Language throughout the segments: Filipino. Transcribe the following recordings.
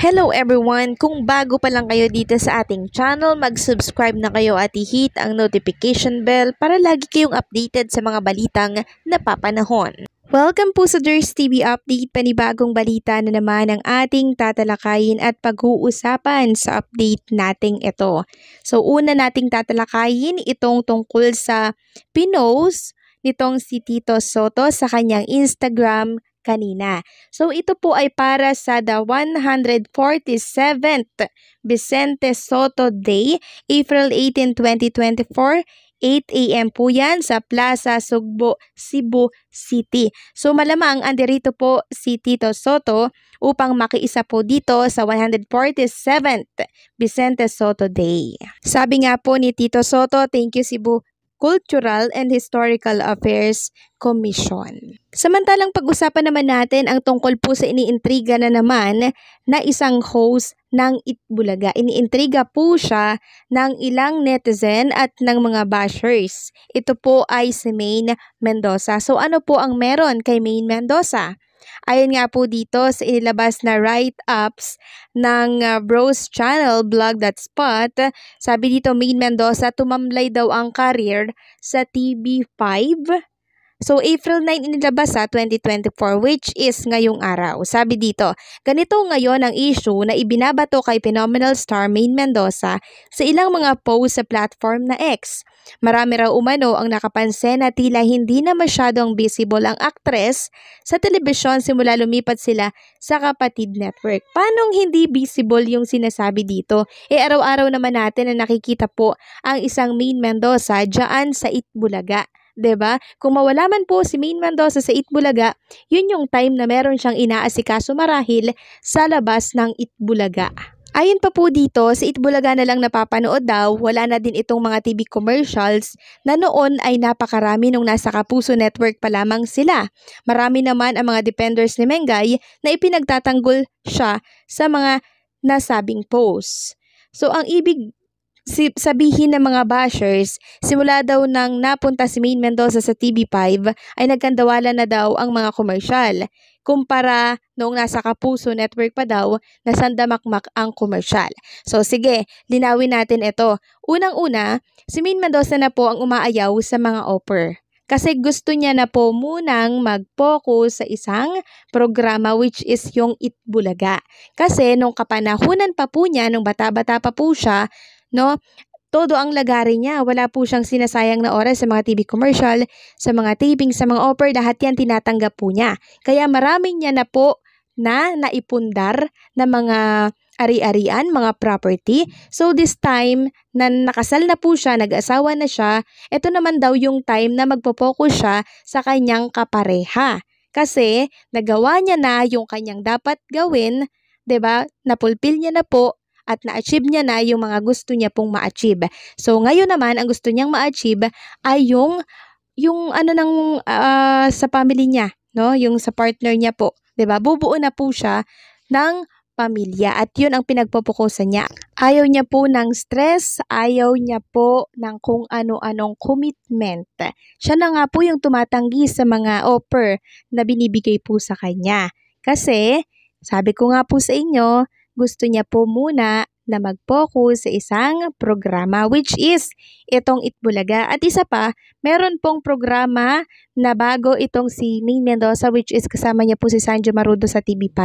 Hello everyone! Kung bago pa lang kayo dito sa ating channel, mag-subscribe na kayo at i-hit ang notification bell para lagi kayong updated sa mga balitang napapanahon. Welcome po sa Durs TV Update, panibagong balita na naman ang ating tatalakayin at pag-uusapan sa update nating ito. So una nating tatalakayin itong tungkol sa pinos nitong si Tito Soto sa kanyang Instagram kanina. So ito po ay para sa the 147th Vicente Soto Day, April 18, 2024, 8 a.m. po yan sa Plaza Sugbo, Cebu City. So malamang anderito po si Tito Soto upang makiisa po dito sa 147th Vicente Soto Day. Sabi nga po ni Tito Soto, thank you Cebu Cultural and Historical Affairs Commission. Samantalang pag-usapan naman natin ang tungkol po sa iniintriga na naman na isang host ng Itbulaga. Iniintriga po siya ng ilang netizen at ng mga bashers. Ito po ay si Maine Mendoza. So ano po ang meron kay Maine Mendoza? Ayon nga po dito sa inilabas na write-ups ng uh, Bros Channel blog.spot, sabi dito Main Mendoza tumamlay daw ang career sa TV5 So, April 9 inilabas sa ah, 2024 which is ngayong araw. Sabi dito, ganito ngayon ang issue na ibinabato kay phenomenal star Main Mendoza sa ilang mga post sa platform na X. Marami raw umano ang nakapansin na tila hindi na masyadong visible ang actress sa telebisyon simula lumipat sila sa Kapatid Network. Paanong hindi visible yung sinasabi dito? E araw-araw naman natin na nakikita po ang isang Main Mendoza dyan sa Itbulaga ba? Diba? Kung mawala man po si Main Mendoza sa Itbulaga, yun yung time na meron siyang inaasikaso marahil sa labas ng Itbulaga. Ayon pa po dito, sa Itbulaga na lang napapanood daw, wala na din itong mga TV commercials na noon ay napakarami nung nasa Kapuso Network pa lamang sila. Marami naman ang mga defenders ni Mengay na ipinagtatanggol siya sa mga nasabing posts. So ang ibig si sabihin ng mga bashers, simula daw nang napunta si Maine Mendoza sa TV5 ay nagkandawala na daw ang mga komersyal. Kumpara noong nasa Kapuso Network pa daw, nasandamakmak ang komersyal. So sige, linawin natin ito. Unang-una, si Maine Mendoza na po ang umaayaw sa mga offer kasi gusto niya na po munang mag-focus sa isang programa which is yung Itbulaga. Kasi nung kapanahunan pa po niya, nung bata-bata pa po siya, no? Todo ang lagari niya, wala po siyang sinasayang na oras sa mga TV commercial, sa mga taping, sa mga offer, lahat yan tinatanggap po niya. Kaya marami niya na po na naipundar na mga ari-arian, mga property. So this time, na nakasal na po siya, nag-asawa na siya, ito naman daw yung time na magpo-focus siya sa kanyang kapareha. Kasi nagawa niya na yung kanyang dapat gawin, 'di ba? Napulpil niya na po at na-achieve niya na yung mga gusto niya pong ma-achieve. So ngayon naman ang gusto niyang ma-achieve ay yung yung ano nang uh, ah, sa family niya, no? Yung sa partner niya po, 'di ba? Bubuo na po siya ng pamilya at yun ang pinagpopokusan niya. Ayaw niya po ng stress, ayaw niya po ng kung ano-anong commitment. Siya na nga po yung tumatanggi sa mga offer na binibigay po sa kanya. Kasi, sabi ko nga po sa inyo, gusto niya po muna na mag-focus sa isang programa which is itong Itbulaga. At isa pa, meron pong programa na bago itong si May Mendoza which is kasama niya po si Sanjo Marudo sa TV5.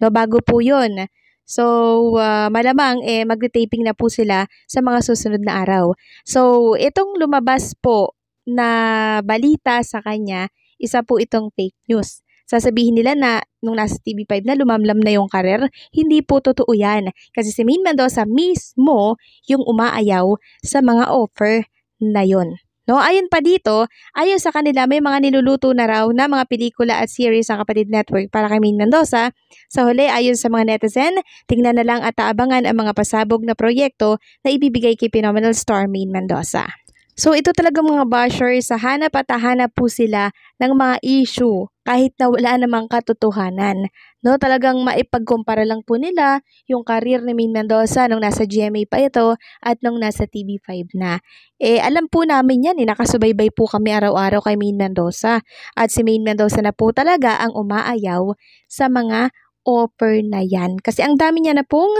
No, bago po yun. So, uh, malamang eh, magte-taping na po sila sa mga susunod na araw. So, itong lumabas po na balita sa kanya, isa po itong fake news. Sasabihin nila na nung nasa TV5 na lumamlam na yung karir, hindi po totoo yan. Kasi si Main Mendoza mismo yung umaayaw sa mga offer na yon. No, ayon pa dito, ayon sa kanila may mga niluluto na raw na mga pelikula at series sa Kapatid Network para kay Main Mendoza. Sa huli, ayon sa mga netizen, tingnan na lang at aabangan ang mga pasabog na proyekto na ibibigay kay Phenomenal Star Main Mendoza. So ito talaga mga bashers, sa hanap at hanap po sila ng mga issue kahit na wala namang katotohanan. No, talagang maipagkumpara lang po nila yung karir ni Min Mendoza nung nasa GMA pa ito at nung nasa TV5 na. Eh, alam po namin yan, eh, nakasubaybay po kami araw-araw kay Min Mendoza. At si Min Mendoza na po talaga ang umaayaw sa mga offer na yan. Kasi ang dami niya na pong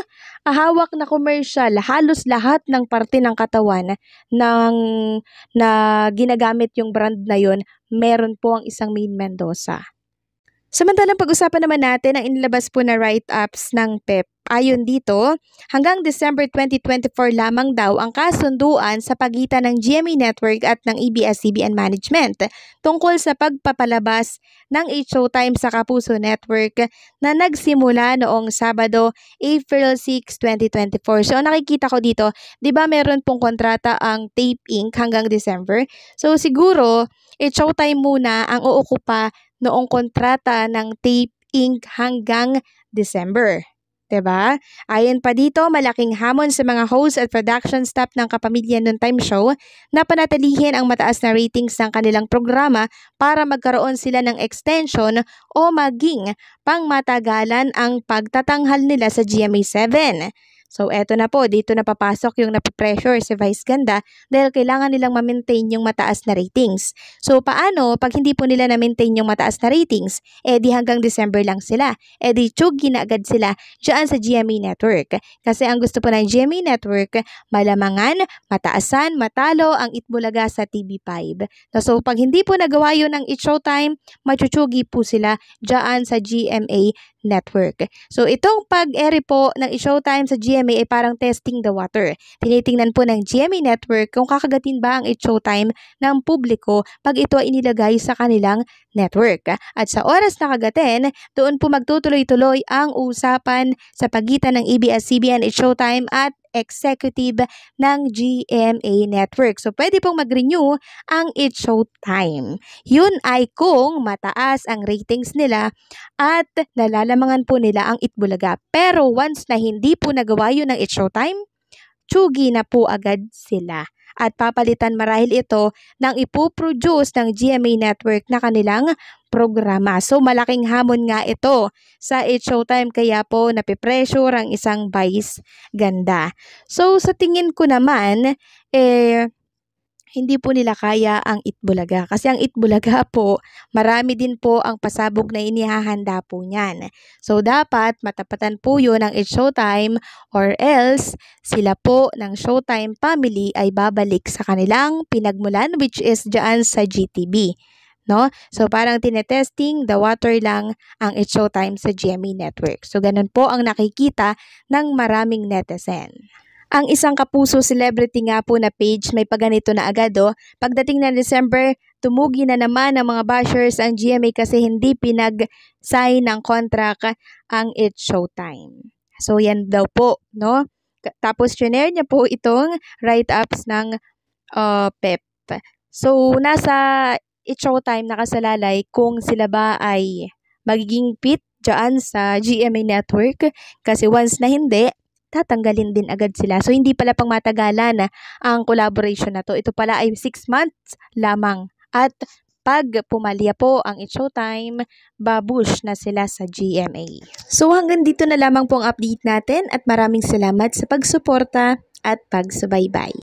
ahawak ah, na commercial, halos lahat ng parte ng katawan ng, na ginagamit yung brand na yon meron po ang isang main Mendoza. Samantalang pag-usapan naman natin ang inilabas po na write-ups ng PEP. E Ayon dito, hanggang December 2024 lamang daw ang kasunduan sa pagitan ng GMA e Network at ng EBS-CBN Management tungkol sa pagpapalabas ng 8 Showtime sa Kapuso Network na nagsimula noong Sabado, April 6, 2024. So nakikita ko dito, 'di ba meron pong kontrata ang Tape Inc hanggang December. So siguro, 8 Showtime muna ang uukupa noong kontrata ng Tape Inc. hanggang December. 'di ba? Ayon pa dito, malaking hamon sa mga host at production staff ng kapamilya noon time show na panatilihin ang mataas na ratings ng kanilang programa para magkaroon sila ng extension o maging pangmatagalan ang pagtatanghal nila sa GMA 7. So eto na po, dito na papasok yung napipressure si Vice Ganda dahil kailangan nilang ma-maintain yung mataas na ratings. So paano pag hindi po nila na-maintain yung mataas na ratings? Eh di hanggang December lang sila. Eh di tsugi na agad sila dyan sa GMA Network. Kasi ang gusto po ng GMA Network, malamangan, mataasan, matalo ang Itbulaga sa TV5. So pag hindi po nagawa yun ng It Showtime, machuchugi po sila dyan sa GMA Network. So itong pag-ere po ng It Showtime sa GMA GMA ay parang testing the water. Tinitingnan po ng GMA Network kung kakagatin ba ang It Showtime ng publiko pag ito ay inilagay sa kanilang network. At sa oras na kagatin, doon po magtutuloy-tuloy ang usapan sa pagitan ng ebs cbn It Showtime at Executive ng GMA Network. So, pwede pong mag-renew ang It's Showtime. Yun ay kung mataas ang ratings nila at nalalamangan po nila ang Itbulaga. Pero once na hindi po nagawa yun ng It's Showtime, tsugi na po agad sila at papalitan marahil ito ng ipoproduce ng GMA Network na kanilang programa. So malaking hamon nga ito sa It Showtime kaya po napipressure ang isang vice ganda. So sa tingin ko naman, eh, hindi po nila kaya ang itbulaga. Kasi ang itbulaga po, marami din po ang pasabog na inihahanda po niyan. So dapat matapatan po yun ng It's Showtime or else sila po ng Showtime family ay babalik sa kanilang pinagmulan which is dyan sa GTB no? So, parang tinetesting the water lang ang It's Showtime sa GMA Network. So, ganun po ang nakikita ng maraming netizen. Ang isang kapuso celebrity nga po na page may paganito na agad oh. Pagdating na December, tumugi na naman ang mga bashers ang GMA kasi hindi pinag-sign ng contract ang It's Showtime. So yan daw po, no? Tapos shinare niya po itong write-ups ng uh, PEP. So nasa It's Showtime nakasalalay kung sila ba ay magiging pit dyan sa GMA Network kasi once na hindi, tatanggalin din agad sila. So hindi pala pang matagalan ang collaboration na to. Ito pala ay 6 months lamang. At pag pumalya po ang It Showtime, babush na sila sa GMA. So hanggang dito na lamang po ang update natin at maraming salamat sa pagsuporta at pagsubaybay.